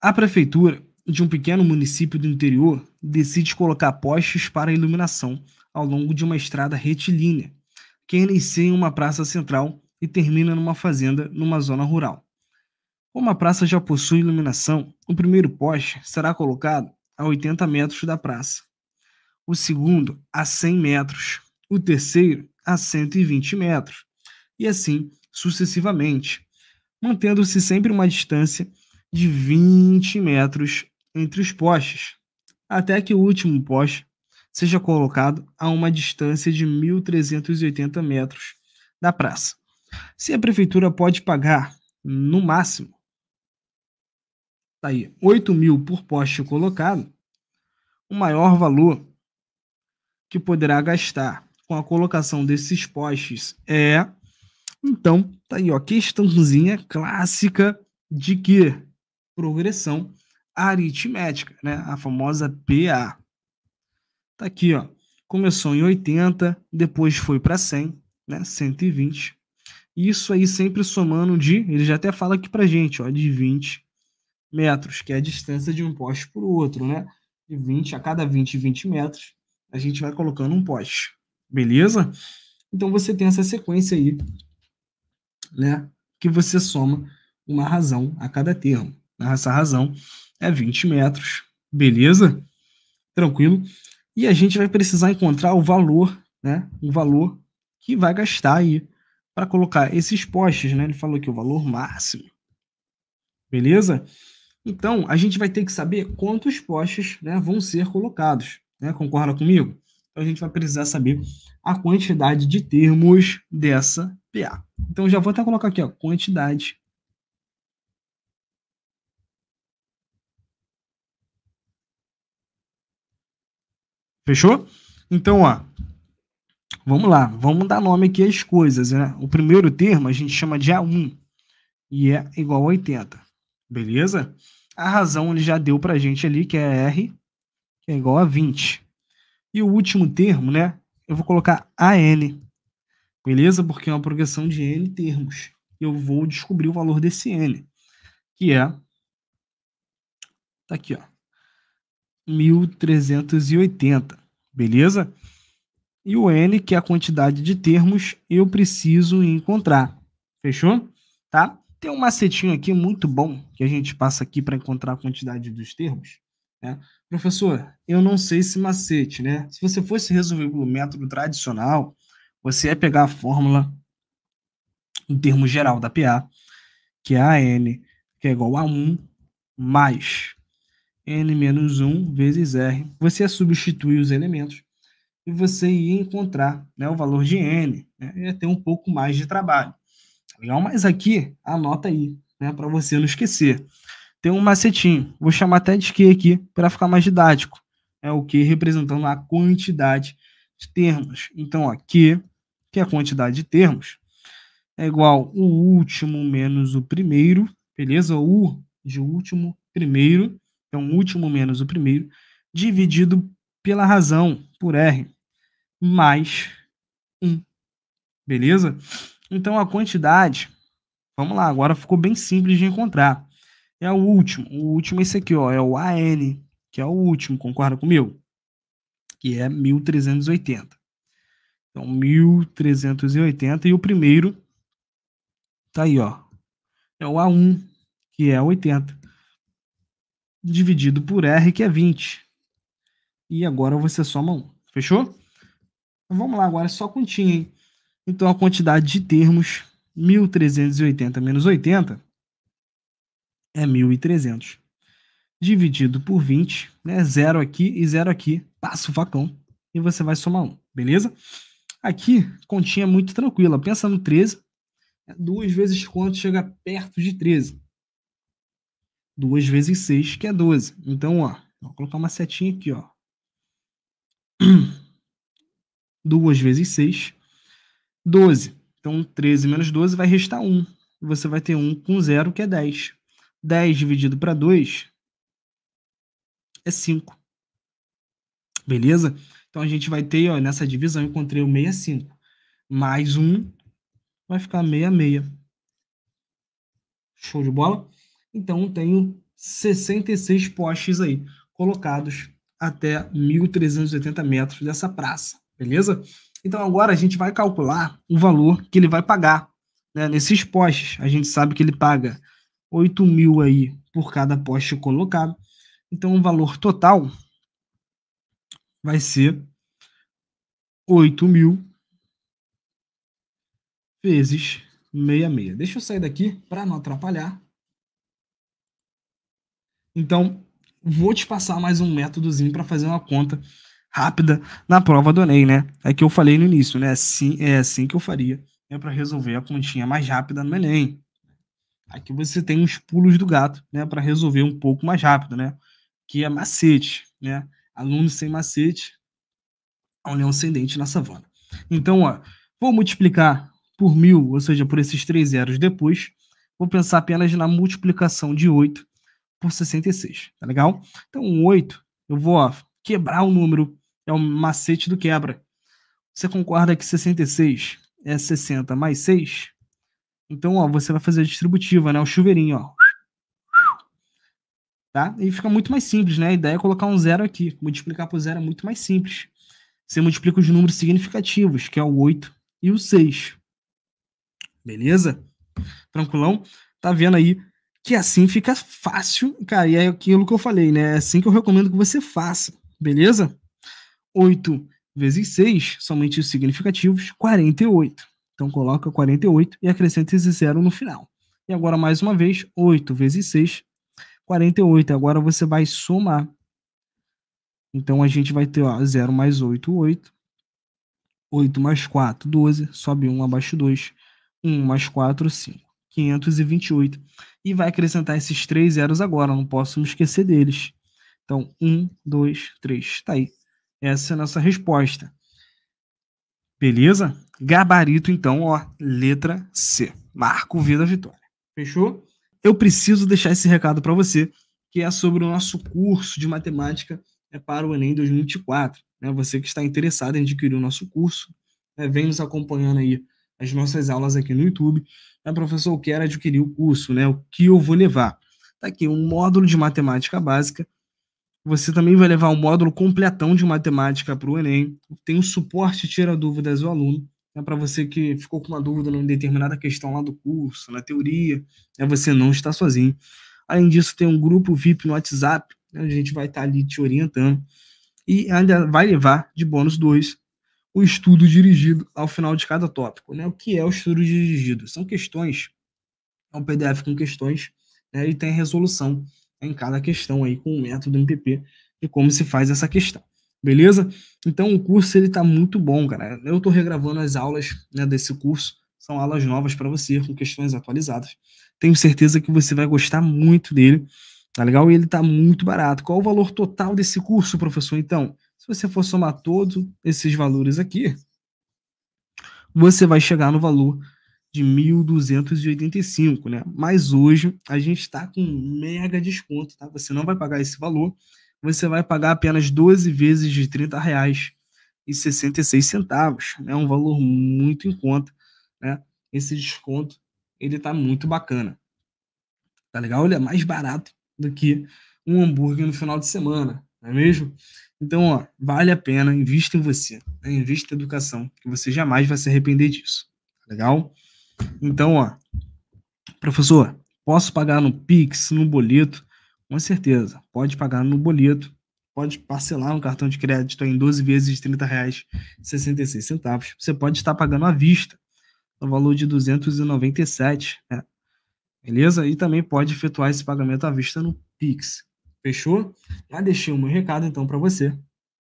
A prefeitura de um pequeno município do interior decide colocar postes para iluminação ao longo de uma estrada retilínea, que inicia em uma praça central e termina numa fazenda numa zona rural. Como a praça já possui iluminação, o primeiro poste será colocado a 80 metros da praça, o segundo a 100 metros, o terceiro a 120 metros, e assim sucessivamente, mantendo-se sempre uma distância de 20 metros entre os postes, até que o último poste seja colocado a uma distância de 1.380 metros da praça. Se a prefeitura pode pagar, no máximo, tá aí, 8 mil por poste colocado, o maior valor que poderá gastar com a colocação desses postes é. Então, tá aí, ó, questãozinha clássica de que progressão aritmética, né? a famosa PA. Tá aqui, ó. Começou em 80, depois foi para 100, né? 120. Isso aí sempre somando de, ele já até fala aqui a gente, ó, de 20 metros, que é a distância de um poste para o outro, né? De 20 a cada 20, 20 metros, a gente vai colocando um poste. Beleza? Então você tem essa sequência aí, né? Que você soma uma razão a cada termo. Né? essa razão é 20 metros, beleza? Tranquilo. E a gente vai precisar encontrar o valor, né? O valor que vai gastar aí para colocar esses postes, né? Ele falou que o valor máximo, beleza? Então a gente vai ter que saber quantos postes, né, vão ser colocados, né? Concorda comigo? Então a gente vai precisar saber a quantidade de termos dessa PA. Então já vou até colocar aqui, ó, quantidade Fechou? Então, ó. Vamos lá, vamos dar nome aqui às coisas, né? O primeiro termo a gente chama de A1 e é igual a 80. Beleza? A razão ele já deu a gente ali, que é R, que é igual a 20. E o último termo, né? Eu vou colocar AN. Beleza? Porque é uma progressão de N termos. Eu vou descobrir o valor desse N, que é Está aqui, ó. 1380, beleza? E o N, que é a quantidade de termos, eu preciso encontrar. Fechou? Tá? Tem um macetinho aqui muito bom que a gente passa aqui para encontrar a quantidade dos termos. Né? Professor, eu não sei esse macete, né? Se você fosse resolver pelo método tradicional, você ia pegar a fórmula em termos geral da PA, que é a N, que é igual a 1 mais N-1 menos vezes R. Você substitui os elementos e você ia encontrar né, o valor de N. Né, ia ter um pouco mais de trabalho. Tá legal? Mas aqui, anota aí, né, para você não esquecer. Tem um macetinho, vou chamar até de Q aqui para ficar mais didático. É o Q representando a quantidade de termos. Então, ó, Q, que é a quantidade de termos, é igual o último menos o primeiro, beleza? O de último, primeiro, então, é o último menos o primeiro, dividido pela razão, por R, mais 1. Beleza? Então, a quantidade, vamos lá, agora ficou bem simples de encontrar. É o último. O último é esse aqui, ó, é o AN, que é o último, concorda comigo? Que é 1380. Então, 1380. E o primeiro tá aí, ó. É o A1, que é 80 dividido por R, que é 20. E agora você soma 1. Fechou? Então, vamos lá, agora é só continha, hein? Então, a quantidade de termos, 1.380 menos 80, é 1.300. Dividido por 20, né? Zero aqui e zero aqui. Passa o facão e você vai somar 1, beleza? Aqui, continha é muito tranquila. Pensa no 13. Duas vezes quanto chega perto de 13? 2 vezes 6, que é 12. Então, ó, vou colocar uma setinha aqui, ó. 2 vezes 6, 12. Então, 13 menos 12 vai restar 1. Você vai ter 1 com 0, que é 10. 10 dividido para 2 é 5. Beleza? Então, a gente vai ter, ó, nessa divisão, eu encontrei o 65. Mais 1 vai ficar 66. Show de bola? Então tenho 66 postes aí colocados até 1.380 metros dessa praça, beleza? Então agora a gente vai calcular o valor que ele vai pagar né? nesses postes. A gente sabe que ele paga 8 mil aí por cada poste colocado. Então o valor total vai ser 8 mil vezes 66. Deixa eu sair daqui para não atrapalhar. Então, vou te passar mais um métodozinho para fazer uma conta rápida na prova do Enem, né? É que eu falei no início, né? Assim, é assim que eu faria né? para resolver a continha mais rápida no Enem. Aqui você tem uns pulos do gato, né? Para resolver um pouco mais rápido, né? Que é macete, né? Aluno sem macete, a união sem dente na savana. Então, ó, vou multiplicar por mil, ou seja, por esses três zeros depois. Vou pensar apenas na multiplicação de 8 por 66, tá legal? Então, o 8, eu vou ó, quebrar o número, é o macete do quebra. Você concorda que 66 é 60 mais 6? Então, ó, você vai fazer a distributiva, né? O chuveirinho, ó. Tá? E fica muito mais simples, né? A ideia é colocar um zero aqui. Multiplicar por zero é muito mais simples. Você multiplica os números significativos, que é o 8 e o 6. Beleza? Tranquilão? Tá vendo aí que assim fica fácil, cara. E é aquilo que eu falei, né? É assim que eu recomendo que você faça, beleza? 8 vezes 6, somente os significativos, 48. Então coloca 48 e acrescenta esse zero no final. E agora mais uma vez, 8 vezes 6, 48. Agora você vai somar. Então a gente vai ter ó, 0 mais 8, 8. 8 mais 4, 12. Sobe 1 abaixo 2. 1 mais 4, 5. 528. E vai acrescentar esses três zeros agora, não posso me esquecer deles. Então, 1, 2, 3, tá aí. Essa é a nossa resposta. Beleza? Gabarito, então, ó, letra C. Marco Vida vitória. Fechou? Eu preciso deixar esse recado para você, que é sobre o nosso curso de matemática né, para o Enem 2024. Né? Você que está interessado em adquirir o nosso curso, né, vem nos acompanhando aí as nossas aulas aqui no YouTube. Né, professor, eu quero adquirir o curso, né? O que eu vou levar? Tá aqui um módulo de matemática básica. Você também vai levar um módulo completão de matemática para o Enem. Tem um suporte tira dúvidas do aluno. Né, tá, para você que ficou com uma dúvida em determinada questão lá do curso, na teoria, né, você não está sozinho. Além disso, tem um grupo VIP no WhatsApp, né, a gente vai estar tá ali te orientando. E ainda vai levar de bônus dois o estudo dirigido ao final de cada tópico. Né? O que é o estudo dirigido? São questões, é um PDF com questões, né? e tem resolução em cada questão aí com o método MPP de como se faz essa questão. Beleza? Então o curso ele está muito bom, cara. Eu estou regravando as aulas né, desse curso, são aulas novas para você, com questões atualizadas. Tenho certeza que você vai gostar muito dele, tá legal? E ele está muito barato. Qual o valor total desse curso, professor? Então, se você for somar todos esses valores aqui, você vai chegar no valor de 1.285, né? Mas hoje a gente está com mega desconto, tá? Você não vai pagar esse valor, você vai pagar apenas 12 vezes de R$ 30,66, né? Um valor muito em conta, né? Esse desconto, ele tá muito bacana. Tá legal? Ele é mais barato do que um hambúrguer no final de semana, não é mesmo? Então, ó, vale a pena, invista em você, né? invista em educação, que você jamais vai se arrepender disso, tá legal? Então, ó, professor, posso pagar no Pix, no boleto? Com certeza, pode pagar no boleto, pode parcelar um cartão de crédito em 12 vezes de R$ 30,66. Você pode estar pagando à vista, no valor de 297, né? Beleza? E também pode efetuar esse pagamento à vista no Pix. Fechou? Já deixei o meu recado então para você.